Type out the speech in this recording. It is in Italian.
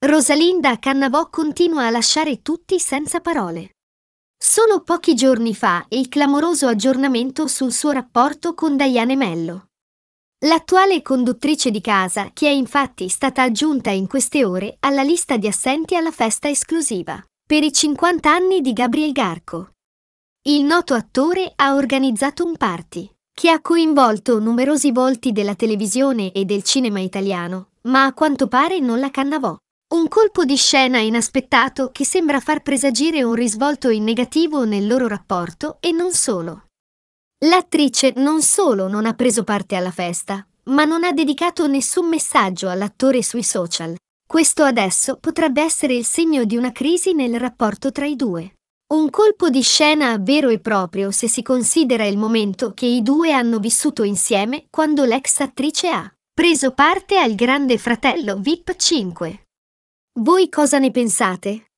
Rosalinda Cannavò continua a lasciare tutti senza parole. Solo pochi giorni fa il clamoroso aggiornamento sul suo rapporto con Diane Mello. L'attuale conduttrice di casa, che è infatti stata aggiunta in queste ore alla lista di assenti alla festa esclusiva per i 50 anni di Gabriel Garco. Il noto attore ha organizzato un party che ha coinvolto numerosi volti della televisione e del cinema italiano, ma a quanto pare non la cannavò. Un colpo di scena inaspettato che sembra far presagire un risvolto in negativo nel loro rapporto e non solo. L'attrice non solo non ha preso parte alla festa, ma non ha dedicato nessun messaggio all'attore sui social. Questo adesso potrebbe essere il segno di una crisi nel rapporto tra i due. Un colpo di scena vero e proprio se si considera il momento che i due hanno vissuto insieme quando l'ex attrice ha preso parte al Grande Fratello VIP 5. Voi cosa ne pensate?